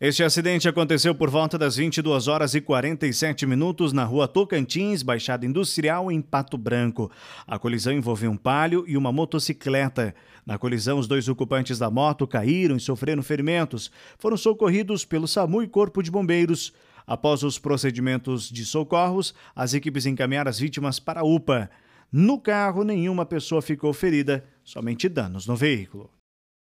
Este acidente aconteceu por volta das 22 horas e 47 minutos na rua Tocantins, Baixada Industrial, em Pato Branco. A colisão envolveu um palio e uma motocicleta. Na colisão, os dois ocupantes da moto caíram e sofreram ferimentos. Foram socorridos pelo SAMU e Corpo de Bombeiros. Após os procedimentos de socorros, as equipes encaminharam as vítimas para a UPA. No carro, nenhuma pessoa ficou ferida, somente danos no veículo.